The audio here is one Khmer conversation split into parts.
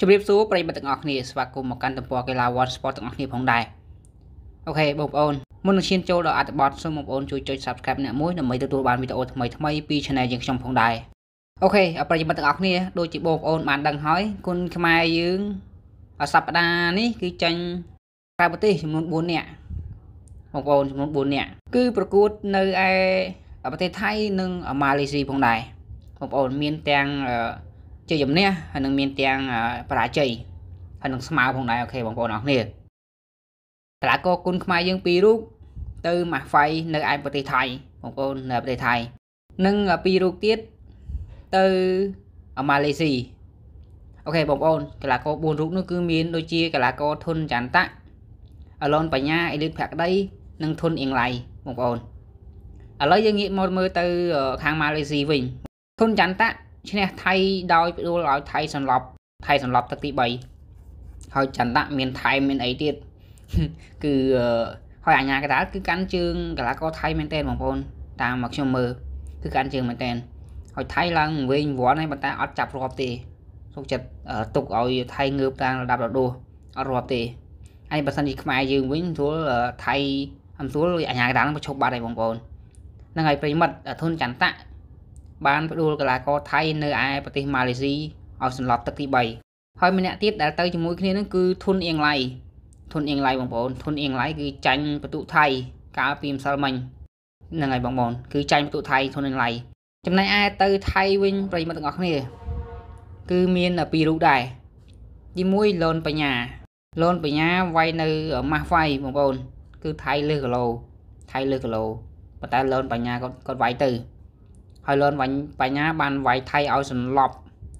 ជម្រាបសួរប្រិយមិត្តទាំងអស់គ្នាស្វាគមន៍មកកាន់ទំព័រកីឡា World Sport ទាំងអស់គ្នាផងដែរអូខេបងប្អូនមុននឹងឈានចូលដល់អត្ថបទសូមបងប្អូនជួយចុច Subscribe អ្នកមួយដើម្បីទទួលបានវីដេអូថ្មីថ្មីពី Channel យើងខ្ញុំផងដែរអូខេប្រិយមិត្តទាំងអស់គ្នា ដូចជាបងប្អូនបានដឹងហើយគុណខ្មែរយើងសប្តាហ៍នេះ គឺចាញ់ក្រៅប្រទេសចំនួន4នាក់បងប្អូនចំនួន4នាក់គឺប្រកួតនៅឯប្រទេសថៃនិងម៉ាឡេស៊ីផងដែរបងប្អូនមានទាំងអឺជ័យជំនះហើយនឹងមានទាំងបរាជ័យហើយនឹងស្មើផងដែរអូខេបងប្អូនអរគ្នាកីឡាករគុណខ្មែរយើងពីររូបទៅម៉ាហ្វៃនៅឯប្រទេសថៃ បងប្អូននៅប្រទេសថៃនិងពីររូបទៀតទៅម៉ាឡេស៊ីអូខេបងប្អូនកីឡាករ4រូបនោះគឺមានដូចជាកីឡាករធុនចន្ទៈអាឡុនបញ្ញាអេលីតភក្តីនិងធុនអៀងឡៃបងប្អូនឥឡូវយើងងាកមកមើលទៅ ខាងម៉ាឡេស៊ីវិញធុនចន្ទៈឈ្នះថៃដោយផ្ដួលឲ្យថៃសន្លប់ថៃសន្លប់ទឹកទី3ហើយចន្ទៈមានថៃមានអីទៀតគឺហើយអាញាកដាលគឺកាន់ជើងកីឡាករថៃមែនតើបងប្អូនតាមមកខ្ញុំមើលគឺកាន់ជើងមែនតើហើយថៃឡើងវិញវល់ហើយប៉ុន្តែអត់ចាប់រាប់ទេសុខចិត្តទុកឲ្យថៃងើបតាមរដាប់រដូសអត់រាប់ទេហើយបើសិនជាខ្មែរយើងវិញទួលថៃអំទួលអាញាកដាលនឹងប្រឈប់បាត់ហើយបងប្អូនហ្នឹងហើយប្រិមិត្តធុនចន្ទៈបានផ្ដួលកីឡាករថៃនៅឯប្រទេសម៉ាឡេស៊ីឲ្យសន្លប់ទឹកទី3ហើយម្នាក់ទៀតដែលទៅជាមួយគ្នានឹងគឺធុនអៀងឡៃធុនអៀងឡៃបងប្អូនធុនអៀងឡៃគឺចាញ់បន្ទុថៃ កាលពីម្សិលមិញហ្នឹងហើយបងប្អូនគឺចាញ់បន្ទុថៃធុនអៀងឡៃចំណែកឯទៅថៃវិញប្រិមត្តទាំងអស់គ្នាគឺមានពីររូបដែរទី1លនបញ្ញាលនបញ្ញាវាយនៅម៉ាស់វៃបងប្អូន គឺថៃលើគីឡូថៃលើគីឡូប៉ុន្តែលនបញ្ញាគាត់គាត់វាយទៅហើយលន់វិញបញ្ញាបានវាយថៃឲ្យសន្លប់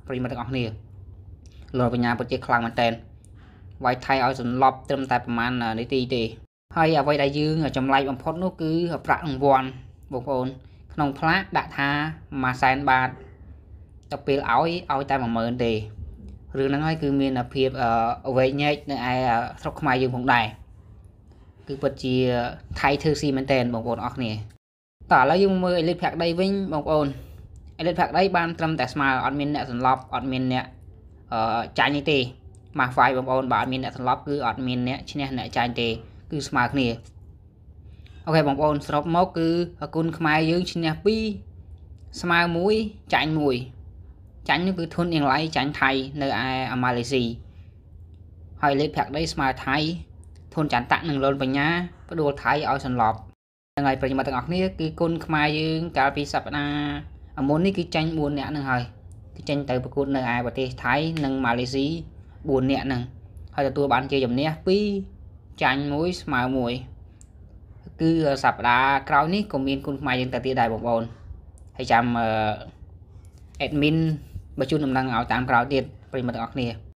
ប្រិមត្តទាំងអស់គ្នាលន់បញ្ញាពិតជាខ្លាំងមែនតើវាយថៃឲ្យសន្លប់ត្រឹមតែប្រហែលនាទីទេហើយអ្វីដែលយើងចម្លែកបំផុតនោះគឺ ប្រាក់រង្វាន់បងប្អូន ក្នុងផ្លាកដាក់ថា1សែនបាតទៅពេលឲ្យឲ្យតែ10000ទេរឿងហ្នឹងហើយគឺមានភាពវែងញែកនៅឯស្រុកខ្មែរយើងផងដែរគឺពិតជាថៃធ្វើស៊ីមែនតើបងប្អូនអរគ្នាតោះឥឡូវយើងមើលអេលីតប្រាក់ដីវិញបងប្អូនអេលីតប្រាក់ដីបានត្រឹមតែស្មើអត់មានអ្នកសន្លប់អត់មានអ្នកអឺចាញ់នេះទេម៉ាស់ file បងប្អូនបើអត់មានអ្នកសន្លប់គឺអត់មានអ្នកឈ្នះអ្នកចាញ់ទេគឺស្មើគ្នាអូខេបងប្អូនសរុបមកគឺគុណខ្មែរយើងឈ្នះ2ស្មើ1ចាញ់1ចាញ់នេះគឺធុនអៀងឡៃចាញ់ថៃនៅឯអាម៉ាឡេស៊ីហើយលេខប្រាក់ដីស្មើថៃធុនចន្ទៈនិងលនបញ្ញាផ្ដួលថៃឲ្យសន្លប់ហ្នឹងហើយប្រិយមិត្តទាំងអស់គ្នាគឺគុណខ្មែរយើងកាលពីសប្តាហ៍មុននេះគឺចាញ់4នាក់ហ្នឹងហើយគឺចាញ់ទៅប្រកួតនៅឯប្រទេសថៃ និងម៉ាឡេស៊ី4នាក់ហ្នឹងហើយទទួលបានជាជំនះ2ចាញ់1ស្មើ1គឺសប្តាហ៍ក្រោយនេះក៏មានគុណខ្មែរយើងទៅទៀតដែរបងប្អូនហើយចាំ admin បើជូនដំណឹងឲ្យតាមក្រោយទៀតប្រិយមិត្តទាំងអស់គ្នា